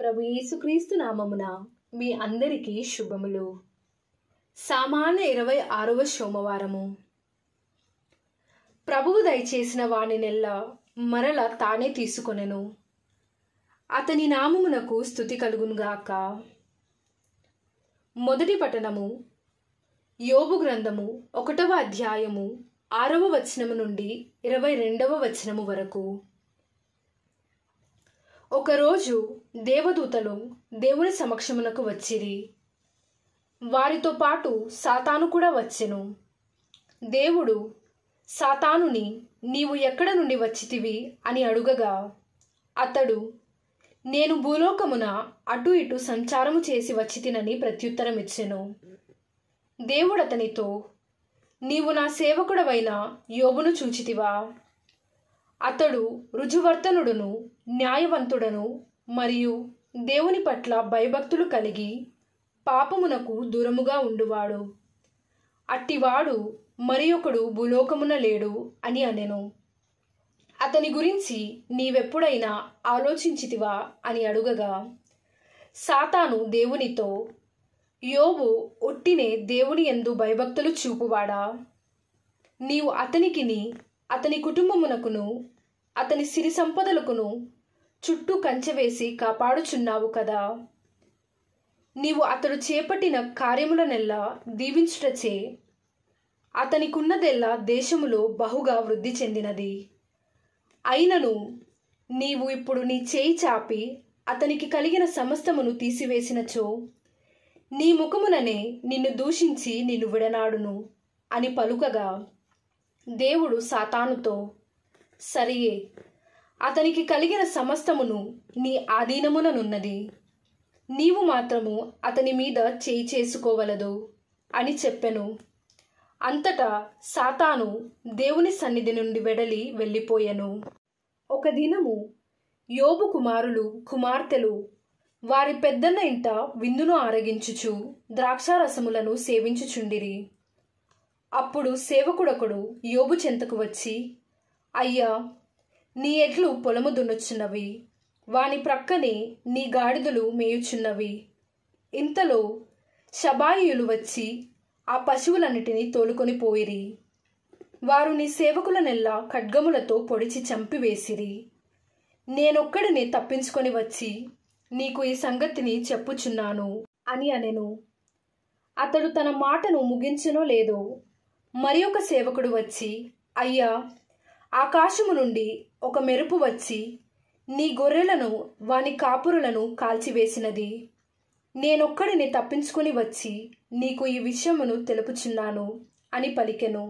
ప్రభు యేసుక్రీస్తు నామమున మీ అందరికీ శుభములు సామాన్య ఇరవై ఆరవ సోమవారము ప్రభువు దయచేసిన వాని నెల్ల మరల తానే తీసుకొనెను అతని నామమునకు స్థుతి కలుగునుగాక మొదటి పఠనము యోబు గ్రంథము ఒకటవ అధ్యాయము ఆరవ వచనము నుండి ఇరవై రెండవ వచనము వరకు ఒకరోజు దేవదూతలు దేవుని సమక్షమునకు వచ్చిరి వారితో పాటు సాతాను కూడా వచ్చెను దేవుడు సాతానుని నీవు ఎక్కడ నుండి వచ్చితివి అని అడుగగా అతడు నేను భూలోకమున అటు ఇటు సంచారము చేసి వచ్చితినని ప్రత్యుత్తరమిచ్చెను ఇచ్చెను దేవుడతనితో నీవు నా సేవకుడవైన యోబును చూచితివా అతడు రుజువర్తనుడును న్యాయవంతుడను మరియు దేవుని పట్ల భయభక్తులు కలిగి పాపమునకు దూరముగా ఉండువాడు అట్టివాడు మరి ఒకడు భూలోకమున లేడు అని అనెను అతని గురించి నీవెప్పుడైనా ఆలోచించితివా అని అడుగగా సాతాను దేవునితో యోబు ఒట్టినే దేవుని ఎందు భయభక్తులు చూపువాడా నీవు అతనికిని అతని కుటుంబమునకును అతని సిరి సంపదలకును చుట్టూ కంచెవేసి కాపాడుచున్నావు కదా నీవు అతడు చేపట్టిన కార్యములనెల్లా దీవించుటచే అతనికున్నదెల్లా దేశములో బహుగా వృద్ధి చెందినది అయినను నీవు ఇప్పుడు నీ చేయి చాపి అతనికి కలిగిన సమస్తమును తీసివేసినచో నీ ముఖముననే నిన్ను దూషించి నిన్ను విడనాడును అని పలుకగా దేవుడు సాతానుతో సరియే అతనికి కలిగిన సమస్తమును నీ ఆధీనముననున్నది నీవు మాత్రము అతని మీద చేయి చేసుకోవలదు అని చెప్పెను అంతటా సాతాను దేవుని సన్నిధి నుండి వెడలి వెళ్ళిపోయెను ఒక దినము యోబు కుమారులు కుమార్తెలు వారి పెద్దన్న ఇంట విందును ఆరగించుచు ద్రాక్షారసములను సేవించుచుండిరి అప్పుడు సేవకుడొకడు యోబు చెంతకు వచ్చి అయ్యా నీ ఎడ్లు పొలము దున్నుచున్నవి వాని ప్రక్కనే నీ గాడిదలు మేయుచున్నవి ఇంతలో శబాయియులు వచ్చి ఆ పశువులన్నిటినీ తోలుకొని పోయిరి వారు నీ సేవకుల నెల్ల ఖడ్గములతో పొడిచి చంపివేసిరి నేనొక్కడిని తప్పించుకొని వచ్చి నీకు ఈ సంగతిని చెప్పుచున్నాను అని అనెను అతడు తన మాటను ముగించనో లేదో మరి ఒక సేవకుడు వచ్చి అయ్యా ఆకాశము నుండి ఒక మెరుపు వచ్చి నీ గొర్రెలను వాని కాపురులను కాల్చివేసినది నేనొక్కడిని తప్పించుకుని వచ్చి నీకు ఈ విషయమును తెలుపుచున్నాను అని పలికెను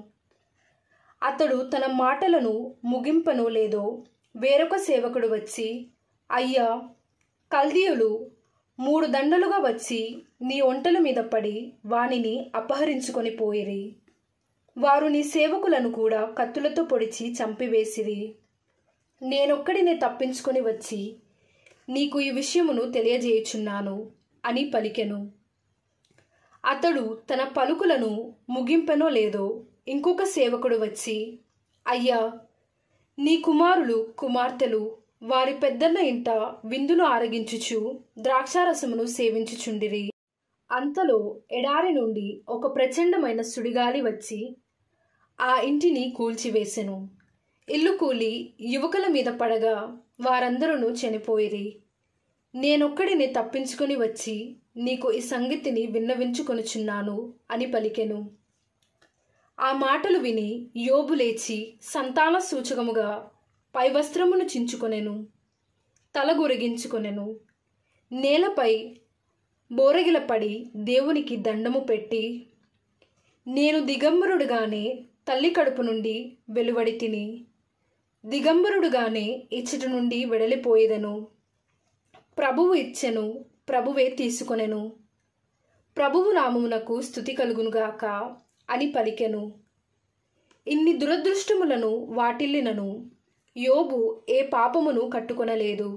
అతడు తన మాటలను ముగింపను లేదో వేరొక సేవకుడు వచ్చి అయ్యా కల్దీయులు మూడు దండలుగా వచ్చి నీ ఒంటల మీద పడి వానిని అపహరించుకొని పోయిరి వారు నీ సేవకులను కూడా కత్తులతో పొడిచి చంపివేసిరి నేనొక్కడినే తప్పించుకొని వచ్చి నీకు ఈ విషయమును తెలియజేయుచున్నాను అని పలికెను అతడు తన పలుకులను ముగింపెనో లేదో ఇంకొక సేవకుడు వచ్చి అయ్యా నీ కుమారులు కుమార్తెలు వారి పెద్దన్న ఇంట విందును ఆరగించుచు ద్రాక్షారసమును సేవించుచుండిరి అంతలో ఎడారి నుండి ఒక ప్రచండమైన సుడిగాలి వచ్చి ఆ ఇంటిని కూల్చివేసెను ఇల్లు కూలి యువకుల మీద పడగా వారందరూ చనిపోయిరి నేనొక్కడిని తప్పించుకొని వచ్చి నీకు ఈ సంగతిని విన్నవించుకొనుచున్నాను అని పలికెను ఆ మాటలు విని యోబు లేచి సంతాన సూచకముగా పైవస్త్రమును చించుకొనెను తల గురిగించుకొనెను నేలపై బోరగిలపడి దేవునికి దండము పెట్టి నేను దిగంబరుడుగానే తల్లి కడుపు నుండి వెలువడి తిని దిగంబరుడుగానే ఇచ్చటి నుండి వెడలిపోయేదను ప్రభువు ఇచ్చెను ప్రభువే తీసుకొనెను ప్రభువు నామమునకు స్థుతి కలుగునుగాక అని పలికెను ఇన్ని దురదృష్టములను వాటిల్లినను యోబు ఏ పాపమును కట్టుకొనలేదు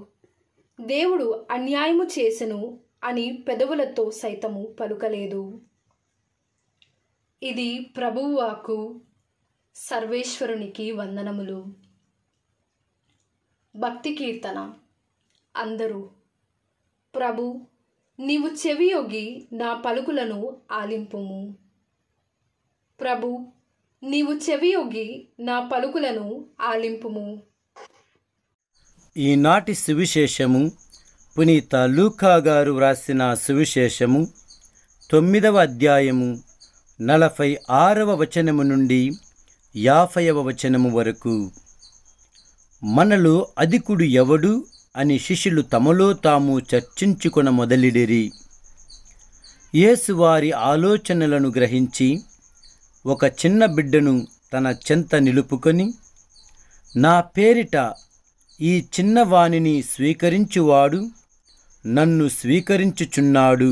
దేవుడు అన్యాయము చేసెను అని పెదవులతో సైతము పలుకలేదు ఇది ప్రభువాకు సర్వేశ్వరునికి వందనములు భక్తి కీర్తన అందరూ ప్రభు నీవు చెవియొగి నా పలుకులను ఆలింపుము ప్రభు నీవు చెవియొగి నా పలుకులను ఆలింపుము ఈనాటి సువిశేషము పునీత లూకా గారు వ్రాసిన సువిశేషము తొమ్మిదవ అధ్యాయము నలభై ఆరవ వచనము నుండి యాఫయవ వచనము వరకు మనలో అధికుడు ఎవడు అని శిష్యులు తమలో తాము చర్చించుకొన మొదలిడిరి యేసువారి ఆలోచనలను గ్రహించి ఒక చిన్న బిడ్డను తన చెంత నిలుపుకొని నా పేరిట ఈ చిన్నవాణిని స్వీకరించువాడు నన్ను స్వీకరించుచున్నాడు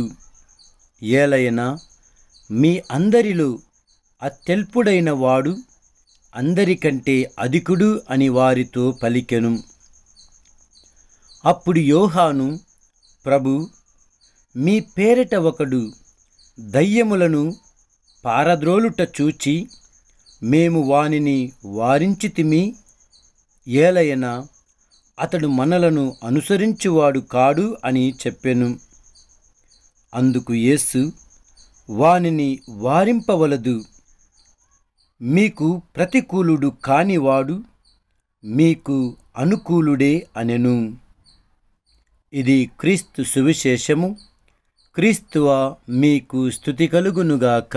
ఏలైనా మీ అందరిలో అత్యల్పుడైన వాడు అందరికంటే అధికుడు అని వారితో పలికెను అప్పుడు యోహాను ప్రభు మీ పేరిట ఒకడు దయ్యములను పారద్రోలుట చూచి మేము వానిని వారించితిమి ఏలయన అతడు మనలను అనుసరించువాడు కాడు అని చెప్పెను అందుకు యేసు వానిని వారింపవలదు మీకు ప్రతికూలుడు కానివాడు మీకు అనుకూలుడే అనెను ఇది క్రీస్తు సువిశేషము క్రీస్తువ మీకు స్థుతి కలుగునుగాక